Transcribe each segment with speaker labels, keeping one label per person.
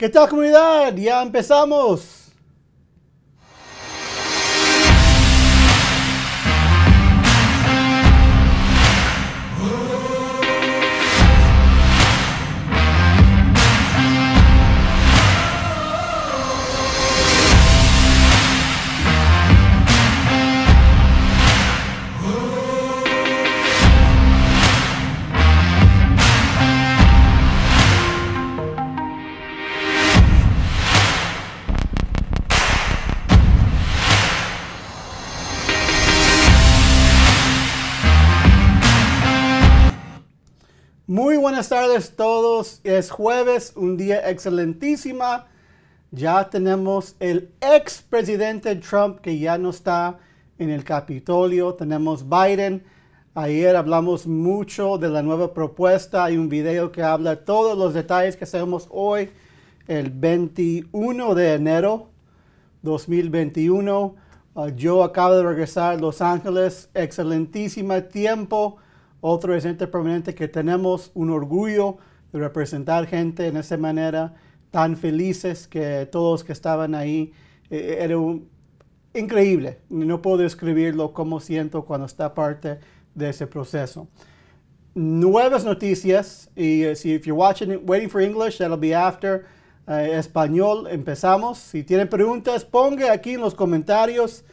Speaker 1: ¿Qué tal comunidad? Ya empezamos. Muy buenas tardes todos. Es jueves, un día excelentísima. Ya tenemos el ex presidente Trump que ya no está en el Capitolio. Tenemos Biden. Ayer hablamos mucho de la nueva propuesta. Hay un video que habla todos los detalles que hacemos hoy, el 21 de enero 2021. Ah, yo acabo de regresar a Los Ángeles. Excelentísima tiempo otro residente permanente que tenemos un orgullo de representar gente en esa manera, tan felices que todos que estaban ahí, eh, eh, era increíble. No puedo describirlo como siento cuando está parte de ese proceso. Nuevas noticias, y eh, si if you're watching waiting for English, that'll be after español, empezamos. Si tienen preguntas, ponga aquí en los comentarios.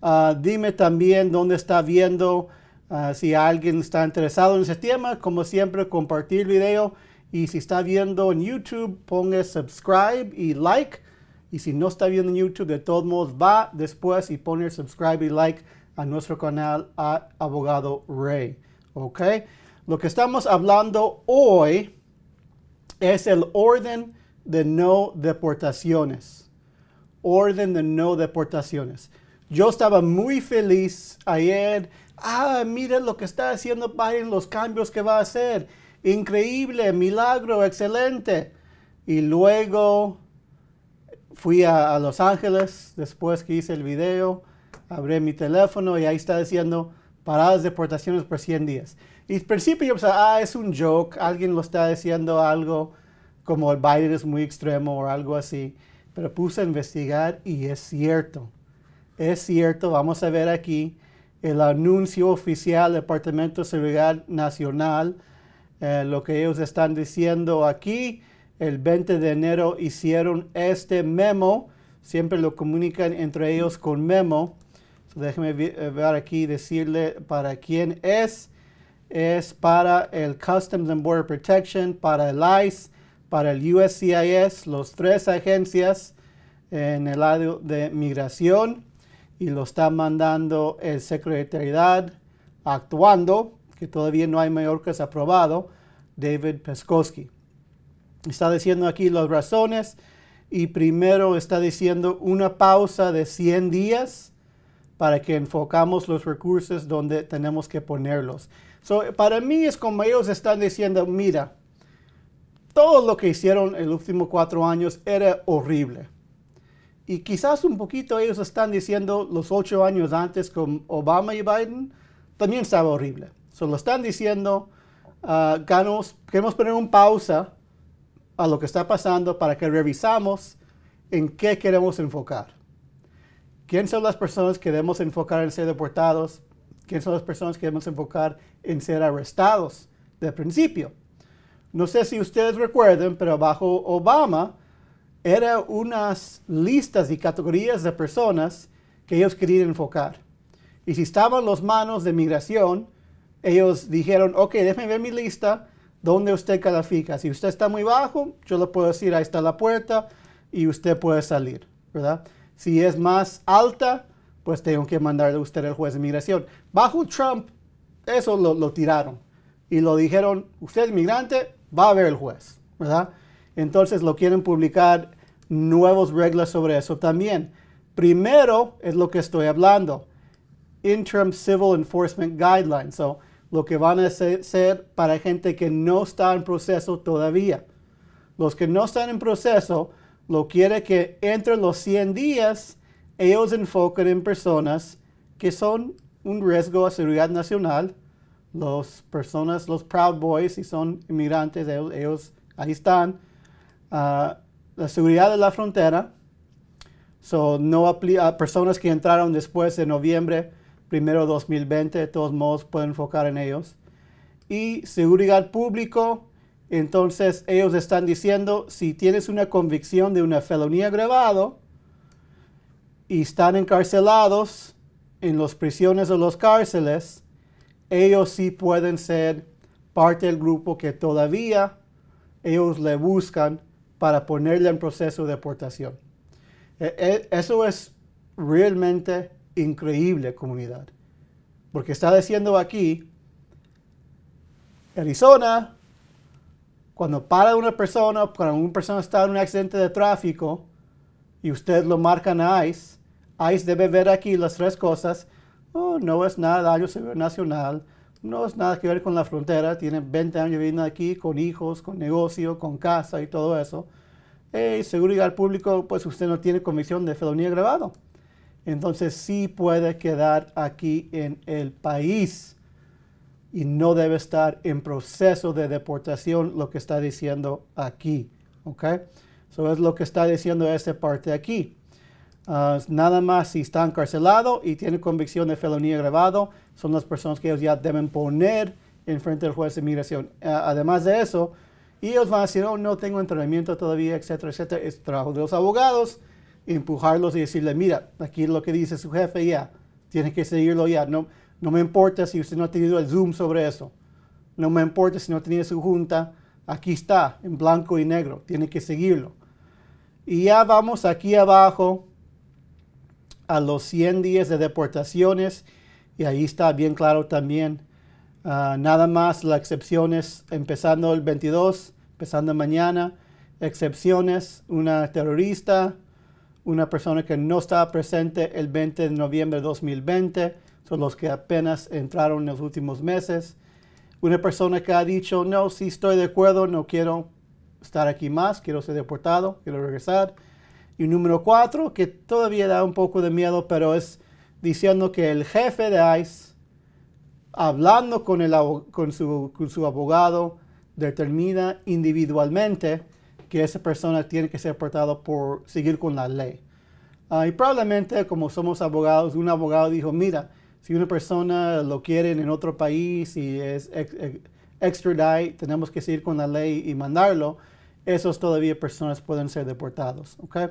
Speaker 1: Ah, dime también dónde está viendo Ah, si alguien está interesado en ese tema, como siempre, compartir el video. Y si está viendo en YouTube, ponga subscribe y like. Y si no está viendo en YouTube, de todos modos, va después y pone subscribe y like a nuestro canal a Abogado Rey. ¿Ok? Lo que estamos hablando hoy es el orden de no deportaciones. Orden de no deportaciones. Yo estaba muy feliz ayer ah, mira lo que está haciendo Biden, los cambios que va a hacer, increíble, milagro, excelente. Y luego fui a, Los Ángeles después que hice el video, abrí mi teléfono y ahí está diciendo paradas de deportaciones por 100 días. Y al principio yo pensaba, ah, es un joke, alguien lo está diciendo algo, como el Biden es muy extremo o algo así. Pero puse a investigar y es cierto. Es cierto, vamos a ver aquí el anuncio oficial del Departamento de Seguridad Nacional. Eh, lo que ellos están diciendo aquí, el 20 de enero hicieron este memo, siempre lo comunican entre ellos con memo. Déjeme déjenme eh, ver aquí, decirle para quién es. Es para el Customs and Border Protection, para el ICE, para el USCIS, los tres agencias en el área de migración y lo está mandando el Secretariedad actuando, que todavía no hay mayor que es aprobado, David Peskowski. Está diciendo aquí las razones y primero está diciendo una pausa de 100 días para que enfocamos los recursos donde tenemos que ponerlos. para mí es como ellos están diciendo, mira, todo lo que hicieron en los últimos cuatro años era horrible. Y quizás un poquito ellos están diciendo los ocho años antes con Obama y Biden, también estaba horrible. Lo están diciendo, ah, queremos poner un pausa a lo que está pasando para que revisamos en qué queremos enfocar. quiénes son las personas que debemos enfocar en ser deportados? ¿Quién son las personas que debemos enfocar en ser arrestados de principio? No sé si ustedes recuerden, pero bajo Obama, eran unas listas y categorías de personas que ellos querían enfocar. Y si estaban los manos de migración, ellos dijeron, ok, déjeme ver mi lista, ¿dónde usted califica. Si usted está muy bajo, yo le puedo decir, ahí está la puerta y usted puede salir, ¿verdad? Si es más alta, pues tengo que mandarle a usted al juez de migración. Bajo Trump, eso lo, lo tiraron y lo dijeron, usted es migrante, va a ver el juez, ¿verdad? Entonces lo quieren publicar nuevas reglas sobre eso también. Primero es lo que estoy hablando, Interim Civil Enforcement Guidelines, so, lo que van a ser para gente que no está en proceso todavía. Los que no están en proceso, lo quiere que entre los 100 días ellos enfoquen en personas que son un riesgo a seguridad nacional. Los personas, los Proud Boys, si son inmigrantes, ellos, ellos ahí están. Ah, la seguridad de la frontera, so, no aplica personas que entraron después de noviembre primero 2020, de todos modos pueden enfocar en ellos. Y seguridad público, entonces ellos están diciendo, si tienes una convicción de una felonía agravado y están encarcelados en las prisiones o los cárceles, ellos sí pueden ser parte del grupo que todavía ellos le buscan para ponerla en proceso de deportación. E, e, eso es realmente increíble, comunidad. Porque está diciendo aquí, Arizona, cuando para una persona, cuando una persona está en un accidente de tráfico y usted lo marca en ICE, ICE debe ver aquí las tres cosas. Oh, no es nada daño nacional, no es nada que ver con la frontera, tiene 20 años viviendo aquí con hijos, con negocio, con casa y todo eso. Eh, y seguridad al público, pues usted no tiene comisión de felonía grabado. Entonces sí puede quedar aquí en el país y no debe estar en proceso de deportación lo que está diciendo aquí. ¿Ok? Eso es lo que está diciendo esta parte aquí. Ah, nada más si está encarcelado y tiene convicción de felonía grabado, son las personas que ellos ya deben poner en frente del juez de inmigración. Ah, además de eso, ellos van a decir, oh, no tengo entrenamiento todavía, etcétera, etcétera. Es trabajo de los abogados empujarlos y decirle, mira, aquí lo que dice su jefe ya, tiene que seguirlo ya. No, no me importa si usted no ha tenido el Zoom sobre eso. No me importa si no ha su junta. Aquí está, en blanco y negro. Tiene que seguirlo. Y ya vamos aquí abajo a los 100 días de deportaciones y ahí está bien claro también. Ah, nada más las excepciones empezando el 22, empezando mañana. Excepciones, una terrorista, una persona que no estaba presente el 20 de noviembre de 2020, son los que apenas entraron en los últimos meses. Una persona que ha dicho, no, sí estoy de acuerdo, no quiero estar aquí más, quiero ser deportado, quiero regresar. Y número cuatro, que todavía da un poco de miedo, pero es diciendo que el jefe de ICE, hablando con, con, su, abogado, determina individualmente que esa persona tiene que ser portada por seguir con la ley. Ah, y probablemente, como somos abogados, un abogado dijo, mira, si una persona lo quiere en otro país y es extradite, tenemos que seguir con la ley y mandarlo esos todavía personas pueden ser deportados. ¿okay?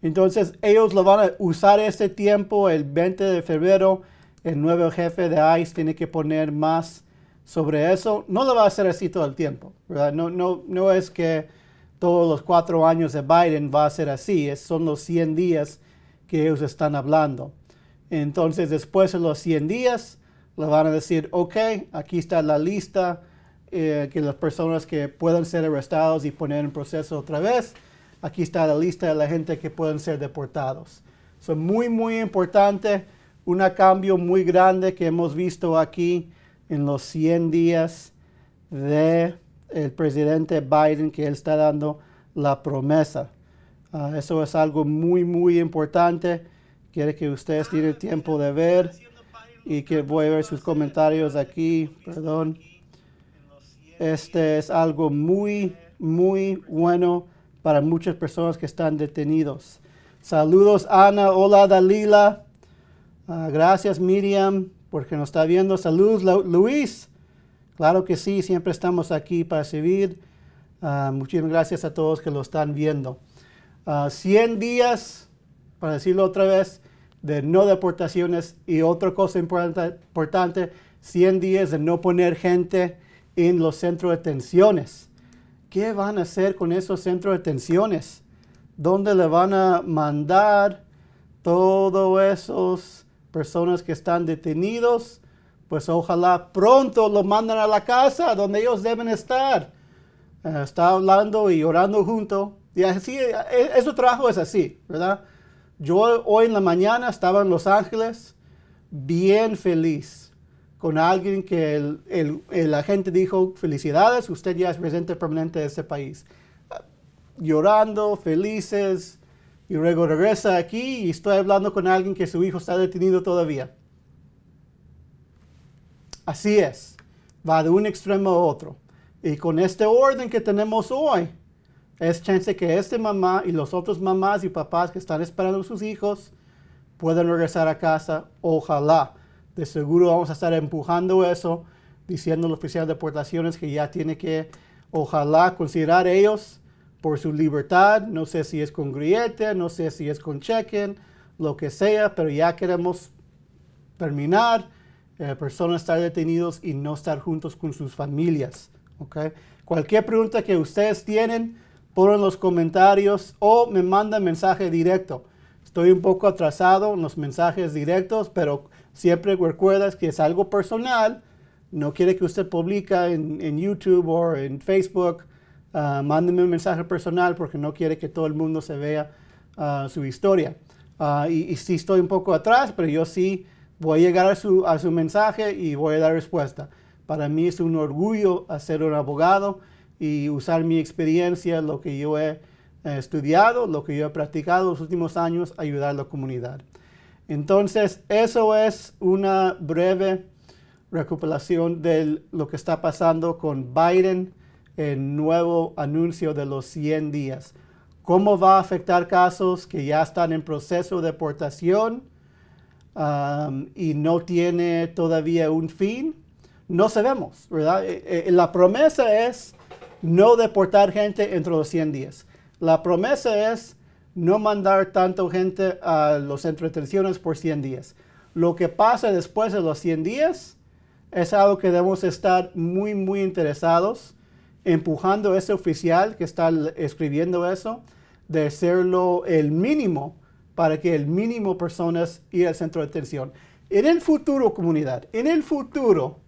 Speaker 1: Entonces, ellos lo van a usar este tiempo, el 20 de febrero, el nuevo jefe de ICE tiene que poner más sobre eso. No lo va a hacer así todo el tiempo, ¿verdad? No, es que todos los cuatro años de Biden va a ser así, son los 100 días que ellos están hablando. Entonces, después de los 100 días, le van a decir, ok, aquí está la lista eh, que las personas que puedan ser arrestados y poner en proceso otra vez. Aquí está la lista de la gente que pueden ser deportados. Es muy, muy importante, un cambio muy grande que hemos visto aquí en los 100 días de el presidente Biden que él está dando la promesa. Ah, eso es algo muy, muy importante. Quiere que ustedes tienen tiempo de ver y que voy a ver sus comentarios aquí. Perdón. Este es algo muy, muy bueno para muchas personas que están detenidos. Saludos Ana, hola Dalila. Ah, gracias Miriam porque nos está viendo. Saludos Luis. Claro que sí, siempre estamos aquí para servir. Ah, muchísimas gracias a todos que lo están viendo. 100 ah, días, para decirlo otra vez, de no deportaciones y otra cosa importante, 100 días de no poner gente en los centros de tensiones, ¿Qué van a hacer con esos centros de tensiones? ¿Dónde le van a mandar todos esos personas que están detenidos? Pues ojalá pronto los manden a la casa donde ellos deben estar. Eh, está hablando y orando junto. Y así, ese eh, eh, trabajo es así, ¿verdad? Yo hoy en la mañana estaba en Los Ángeles bien feliz, con alguien que el, el, agente dijo, felicidades, usted ya es residente permanente de este país. Llorando, felices, y luego regresa aquí y estoy hablando con alguien que su hijo está detenido todavía. Así es, va de un extremo a otro. Y con este orden que tenemos hoy, es chance que este mamá y los otros mamás y papás que están esperando a sus hijos puedan regresar a casa, ojalá de seguro vamos a estar empujando eso, diciendo al oficial de deportaciones que ya tiene que, ojalá, considerar ellos por su libertad. No sé si es con griete, no sé si es con check lo que sea, pero ya queremos terminar. Eh, personas estar detenidos y no estar juntos con sus familias. Cualquier pregunta que ustedes tienen, en los comentarios o me mandan mensaje directo. Estoy un poco atrasado en los mensajes directos, pero siempre recuerdas que es algo personal. No quiere que usted publica en, YouTube o en Facebook. Ah, mándeme un mensaje personal porque no quiere que todo el mundo se vea ah, su historia. Ah, y, sí estoy un poco atrás, pero yo sí voy a llegar a su, a su mensaje y voy a dar respuesta. Para mí es un orgullo ser un abogado y usar mi experiencia, lo que yo he estudiado, lo que yo he practicado los últimos años, ayudar a la comunidad. Entonces, eso es una breve recopilación de lo que está pasando con Biden, el nuevo anuncio de los 100 días. ¿Cómo va a afectar casos que ya están en proceso de deportación um, y no tiene todavía un fin? No sabemos, ¿verdad? Eh, eh, la promesa es no deportar gente entre los 100 días. La promesa es no mandar tanta gente a los centros de entretenciones por 100 días. Lo que pasa después de los 100 días es algo que debemos estar muy, muy interesados, empujando ese oficial que está escribiendo eso, de hacerlo el mínimo para que el mínimo personas y al centro de atención. En el futuro, comunidad, en el futuro,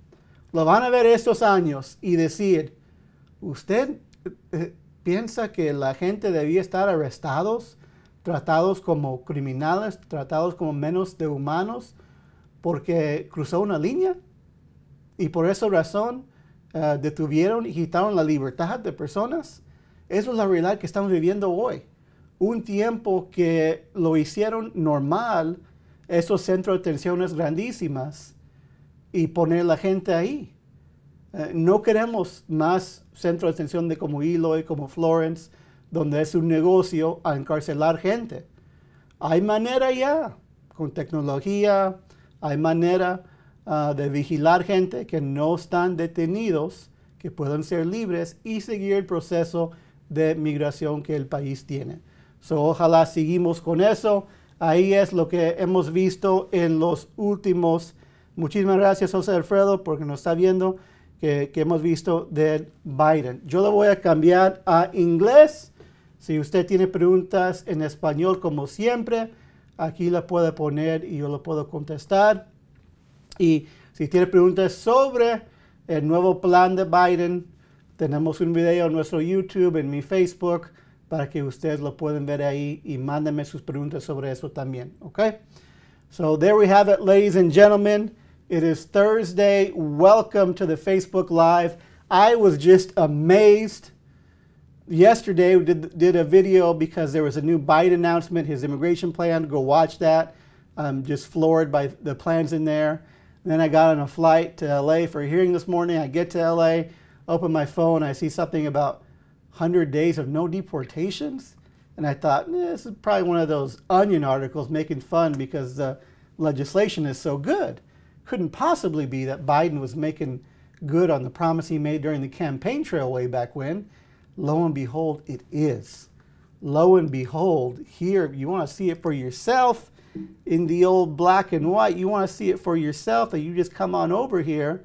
Speaker 1: lo van a ver estos años y decir, usted... Eh, piensa que la gente debía estar arrestados, tratados como criminales, tratados como menos de humanos, porque cruzó una línea. Y por esa razón eh, detuvieron y quitaron la libertad de personas. Eso es la realidad que estamos viviendo hoy. Un tiempo que lo hicieron normal, esos centros de tensiones grandísimas, y poner la gente ahí. Eh, no queremos más centros de extensión de como Eloy, como Florence, donde es un negocio a encarcelar gente. Hay manera ya, con tecnología, hay manera ah, de vigilar gente que no están detenidos, que puedan ser libres y seguir el proceso de migración que el país tiene. ojalá seguimos con eso. Ahí es lo que hemos visto en los últimos. Muchísimas gracias, José Alfredo, porque nos está viendo que, hemos visto de Biden. Yo lo voy a cambiar a inglés. Si usted tiene preguntas en español, como siempre, aquí la puede poner y yo lo puedo contestar. Y si tiene preguntas sobre el nuevo plan de Biden, tenemos un video en nuestro YouTube, en mi Facebook, para que ustedes lo pueden ver ahí y mándenme sus preguntas sobre eso también, ¿ok? So there we have it, ladies and gentlemen. It is Thursday. Welcome to the Facebook Live. I was just amazed. Yesterday, we did, did a video because there was a new Biden announcement, his immigration plan. Go watch that. I'm just floored by the plans in there. then I got on a flight to LA for a hearing this morning. I get to LA, open my phone, I see something about 100 days of no deportations. And I thought, eh, this is probably one of those onion articles making fun because the legislation is so good couldn't possibly be that Biden was making good on the promise he made during the campaign trail way back when. Lo and behold, it is. Lo and behold, here you want to see it for yourself in the old black and white. You want to see it for yourself, and you just come on over here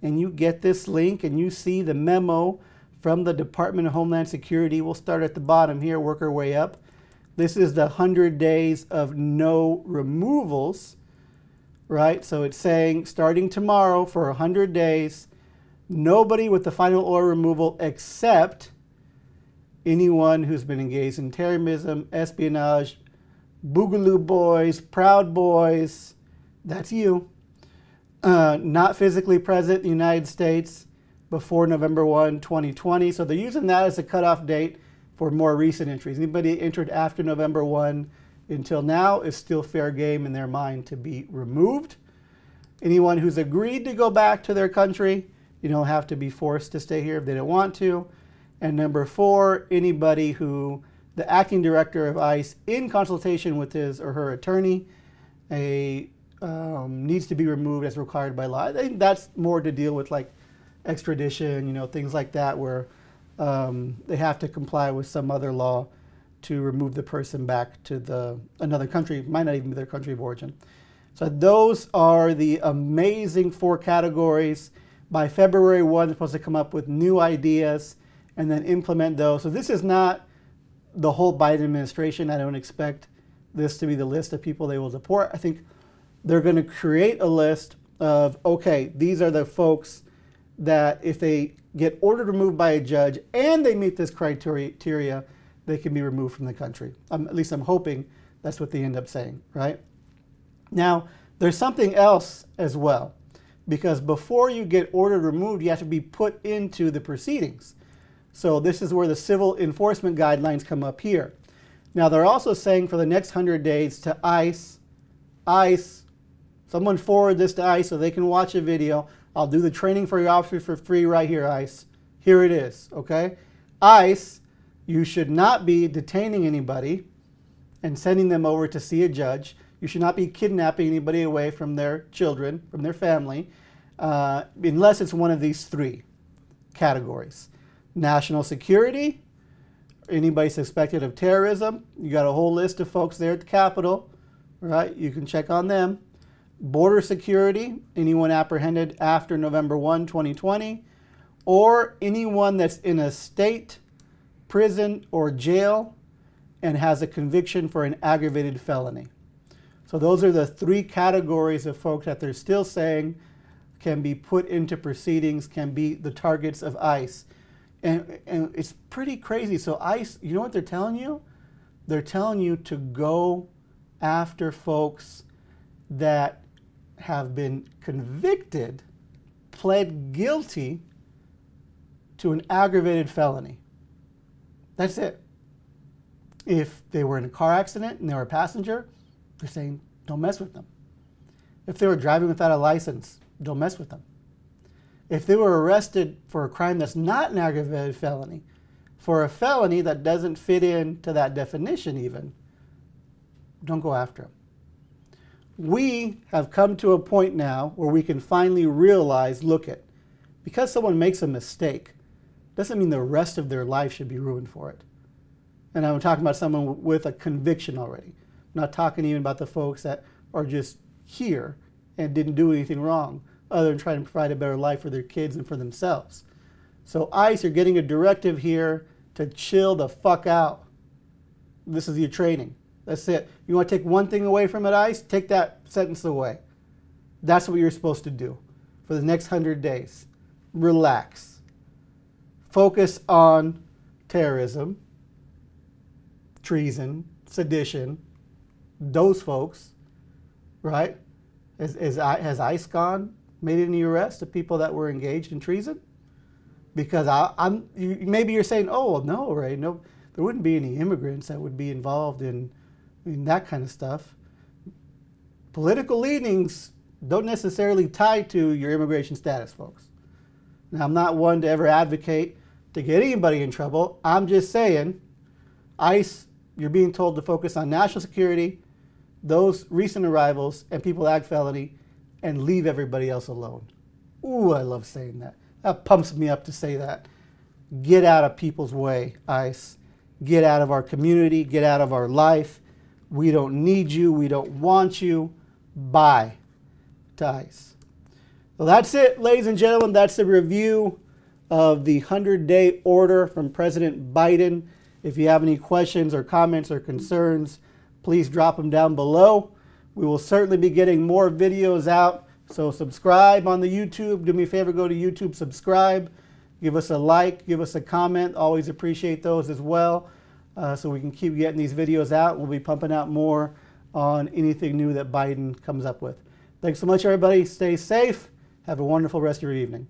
Speaker 1: and you get this link and you see the memo from the Department of Homeland Security. We'll start at the bottom here, work our way up. This is the 100 days of no removals right? So it's saying starting tomorrow for 100 days, nobody with the final order removal except anyone who's been engaged in terrorism, espionage, Boogaloo Boys, Proud Boys, that's you, uh, not physically present in the United States before November 1, 2020. So they're using that as a cutoff date for more recent entries. Anybody entered after November 1, until now is still fair game in their mind to be removed. Anyone who's agreed to go back to their country, you don't have to be forced to stay here if they don't want to. And number four, anybody who the acting director of ICE, in consultation with his or her attorney, a um, needs to be removed as required by law. I think that's more to deal with like extradition, you know, things like that, where um, they have to comply with some other law to remove the person back to the another country, might not even be their country of origin. So those are the amazing four categories. By February 1, they're supposed to come up with new ideas and then implement those. So this is not the whole Biden administration. I don't expect this to be the list of people they will deport. I think they're going to create a list of, okay, these are the folks that if they get ordered removed by a judge and they meet this criteria, they can be removed from the country. Um, at least I'm hoping that's what they end up saying, right? Now, there's something else as well, because before you get ordered removed, you have to be put into the proceedings. So this is where the civil enforcement guidelines come up here. Now, they're also saying for the next 100 days to ICE, ICE, someone forward this to ICE so they can watch a video. I'll do the training for your officers for free right here, ICE. Here it is, okay? ICE you should not be detaining anybody and sending them over to see a judge. You should not be kidnapping anybody away from their children, from their family, uh, unless it's one of these three categories national security, anybody suspected of terrorism. You got a whole list of folks there at the Capitol, right? You can check on them. Border security, anyone apprehended after November 1, 2020, or anyone that's in a state prison or jail and has a conviction for an aggravated felony. So those are the three categories of folks that they're still saying can be put into proceedings, can be the targets of ICE. And, and it's pretty crazy. So ICE, you know what they're telling you? They're telling you to go after folks that have been convicted, pled guilty to an aggravated felony. That's it. If they were in a car accident and they were a passenger, they're saying, don't mess with them. If they were driving without a license, don't mess with them. If they were arrested for a crime that's not an aggravated felony, for a felony that doesn't fit into that definition even, don't go after them. We have come to a point now where we can finally realize, look it because someone makes a mistake, doesn't mean the rest of their life should be ruined for it. And I'm talking about someone with a conviction already. I'm not talking even about the folks that are just here and didn't do anything wrong other than trying to provide a better life for their kids and for themselves. So ICE, you're getting a directive here to chill the fuck out. This is your training. That's it. You want to take one thing away from it, ICE? Take that sentence away. That's what you're supposed to do for the next 100 days. Relax focus on terrorism, treason, sedition, those folks, right? Is, is, has ICON made any arrests of people that were engaged in treason? Because I, am you, maybe you're saying, oh well, no, right? no, there wouldn't be any immigrants that would be involved in, in that kind of stuff. Political leanings don't necessarily tie to your immigration status, folks. Now, I'm not one to ever advocate to get anybody in trouble. I'm just saying, ICE, you're being told to focus on national security, those recent arrivals, and people act felony, and leave everybody else alone. Ooh, I love saying that. That pumps me up to say that. Get out of people's way, ICE. Get out of our community. Get out of our life. We don't need you. We don't want you. Bye to ICE. Well, that's it, ladies and gentlemen. That's the review of the 100 day order from President Biden. If you have any questions or comments or concerns, please drop them down below. We will certainly be getting more videos out. So subscribe on the YouTube. Do me a favor, go to YouTube, subscribe. Give us a like, give us a comment. Always appreciate those as well. Uh, so we can keep getting these videos out. We'll be pumping out more on anything new that Biden comes up with. Thanks so much, everybody. Stay safe. Have a wonderful rest of your evening.